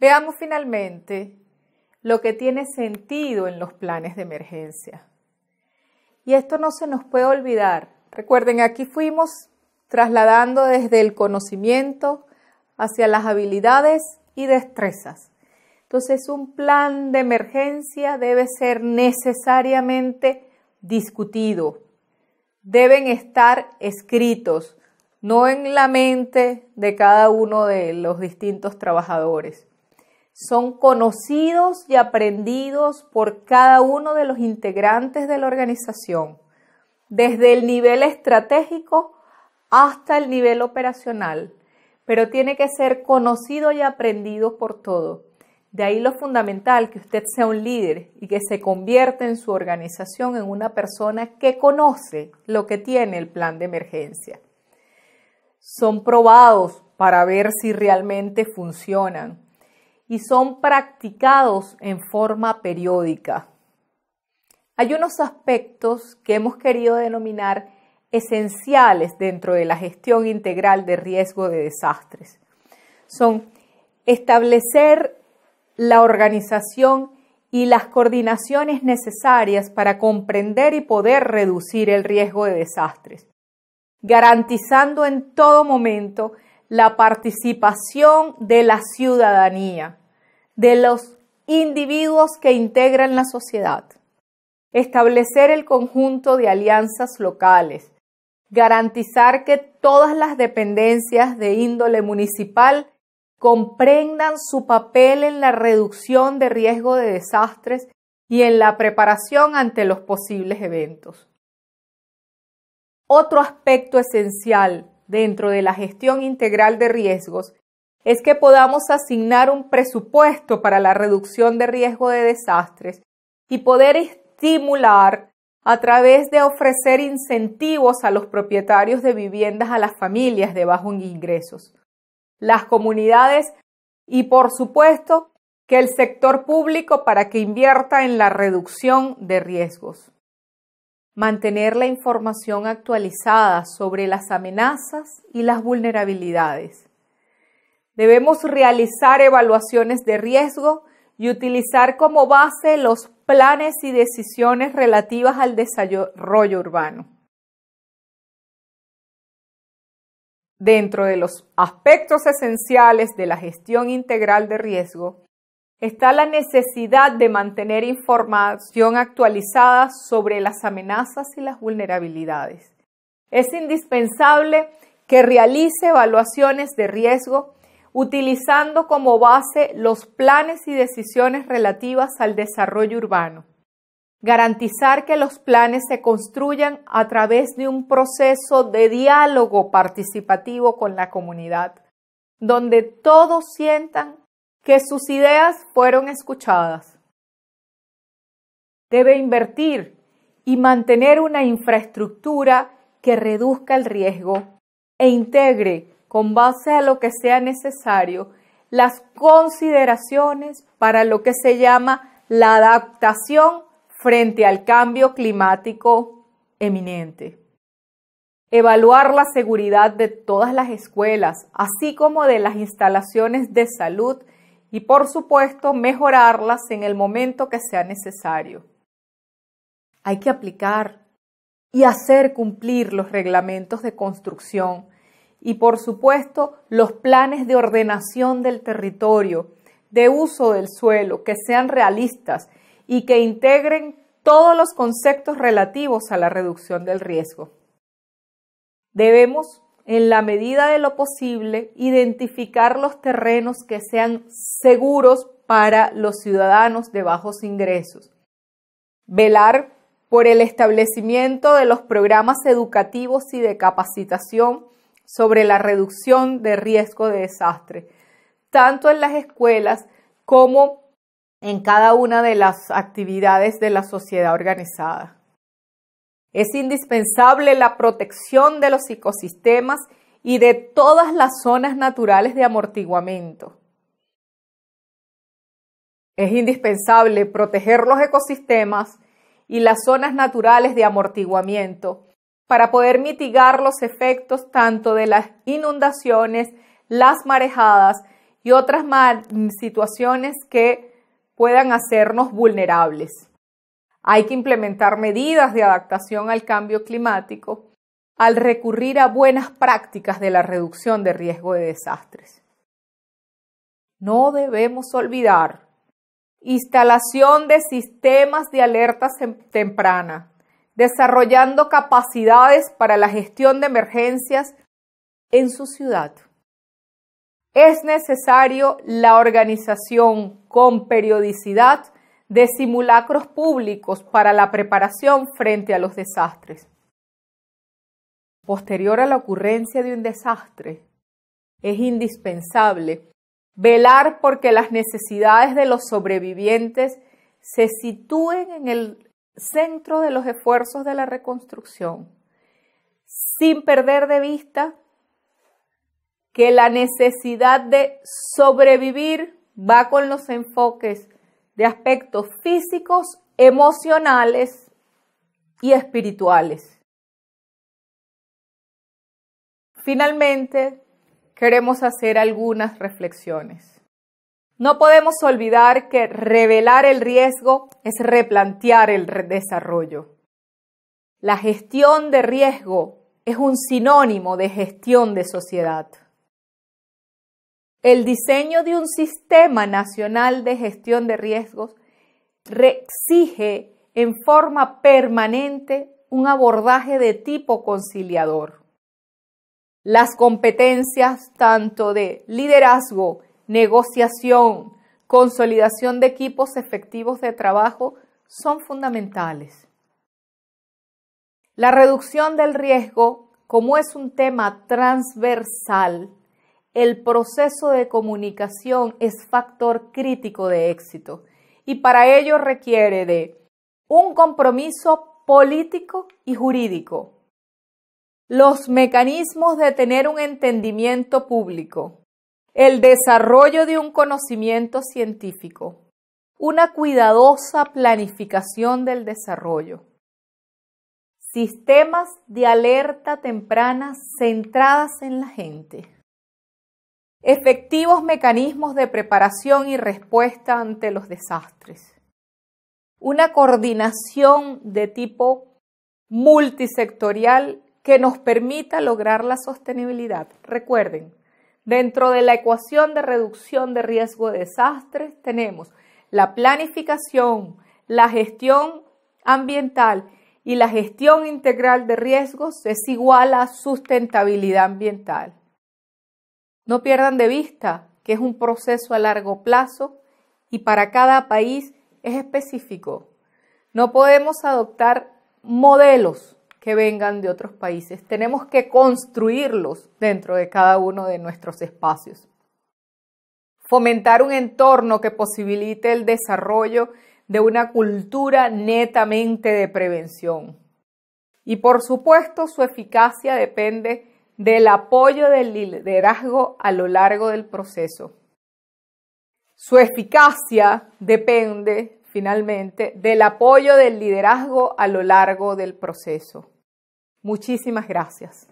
Veamos finalmente lo que tiene sentido en los planes de emergencia. Y esto no se nos puede olvidar. Recuerden, aquí fuimos trasladando desde el conocimiento hacia las habilidades y destrezas. Entonces, un plan de emergencia debe ser necesariamente discutido. Deben estar escritos, no en la mente de cada uno de los distintos trabajadores son conocidos y aprendidos por cada uno de los integrantes de la organización, desde el nivel estratégico hasta el nivel operacional, pero tiene que ser conocido y aprendido por todo. De ahí lo fundamental que usted sea un líder y que se convierta en su organización en una persona que conoce lo que tiene el plan de emergencia. Son probados para ver si realmente funcionan y son practicados en forma periódica. Hay unos aspectos que hemos querido denominar esenciales dentro de la gestión integral de riesgo de desastres. Son establecer la organización y las coordinaciones necesarias para comprender y poder reducir el riesgo de desastres, garantizando en todo momento la participación de la ciudadanía, de los individuos que integran la sociedad, establecer el conjunto de alianzas locales, garantizar que todas las dependencias de índole municipal comprendan su papel en la reducción de riesgo de desastres y en la preparación ante los posibles eventos. Otro aspecto esencial dentro de la gestión integral de riesgos es que podamos asignar un presupuesto para la reducción de riesgo de desastres y poder estimular a través de ofrecer incentivos a los propietarios de viviendas a las familias de bajos ingresos, las comunidades y por supuesto que el sector público para que invierta en la reducción de riesgos. Mantener la información actualizada sobre las amenazas y las vulnerabilidades Debemos realizar evaluaciones de riesgo y utilizar como base los planes y decisiones relativas al desarrollo urbano. Dentro de los aspectos esenciales de la gestión integral de riesgo está la necesidad de mantener información actualizada sobre las amenazas y las vulnerabilidades. Es indispensable que realice evaluaciones de riesgo utilizando como base los planes y decisiones relativas al desarrollo urbano. Garantizar que los planes se construyan a través de un proceso de diálogo participativo con la comunidad, donde todos sientan que sus ideas fueron escuchadas. Debe invertir y mantener una infraestructura que reduzca el riesgo e integre con base a lo que sea necesario, las consideraciones para lo que se llama la adaptación frente al cambio climático eminente. Evaluar la seguridad de todas las escuelas, así como de las instalaciones de salud y, por supuesto, mejorarlas en el momento que sea necesario. Hay que aplicar y hacer cumplir los reglamentos de construcción y por supuesto los planes de ordenación del territorio, de uso del suelo, que sean realistas y que integren todos los conceptos relativos a la reducción del riesgo. Debemos, en la medida de lo posible, identificar los terrenos que sean seguros para los ciudadanos de bajos ingresos. Velar por el establecimiento de los programas educativos y de capacitación sobre la reducción de riesgo de desastre, tanto en las escuelas como en cada una de las actividades de la sociedad organizada. Es indispensable la protección de los ecosistemas y de todas las zonas naturales de amortiguamiento. Es indispensable proteger los ecosistemas y las zonas naturales de amortiguamiento para poder mitigar los efectos tanto de las inundaciones, las marejadas y otras situaciones que puedan hacernos vulnerables. Hay que implementar medidas de adaptación al cambio climático al recurrir a buenas prácticas de la reducción de riesgo de desastres. No debemos olvidar instalación de sistemas de alerta temprana, desarrollando capacidades para la gestión de emergencias en su ciudad. Es necesario la organización con periodicidad de simulacros públicos para la preparación frente a los desastres. Posterior a la ocurrencia de un desastre, es indispensable velar porque las necesidades de los sobrevivientes se sitúen en el centro de los esfuerzos de la reconstrucción, sin perder de vista que la necesidad de sobrevivir va con los enfoques de aspectos físicos, emocionales y espirituales. Finalmente, queremos hacer algunas reflexiones. No podemos olvidar que revelar el riesgo es replantear el desarrollo. La gestión de riesgo es un sinónimo de gestión de sociedad. El diseño de un sistema nacional de gestión de riesgos exige en forma permanente un abordaje de tipo conciliador. Las competencias tanto de liderazgo, negociación, consolidación de equipos efectivos de trabajo son fundamentales. La reducción del riesgo, como es un tema transversal, el proceso de comunicación es factor crítico de éxito y para ello requiere de un compromiso político y jurídico, los mecanismos de tener un entendimiento público, el desarrollo de un conocimiento científico, una cuidadosa planificación del desarrollo, sistemas de alerta temprana centradas en la gente, efectivos mecanismos de preparación y respuesta ante los desastres, una coordinación de tipo multisectorial que nos permita lograr la sostenibilidad. Recuerden, Dentro de la ecuación de reducción de riesgo de desastres tenemos la planificación, la gestión ambiental y la gestión integral de riesgos es igual a sustentabilidad ambiental. No pierdan de vista que es un proceso a largo plazo y para cada país es específico. No podemos adoptar modelos que vengan de otros países. Tenemos que construirlos dentro de cada uno de nuestros espacios. Fomentar un entorno que posibilite el desarrollo de una cultura netamente de prevención. Y por supuesto, su eficacia depende del apoyo del liderazgo a lo largo del proceso. Su eficacia depende finalmente del apoyo del liderazgo a lo largo del proceso. Muchísimas gracias.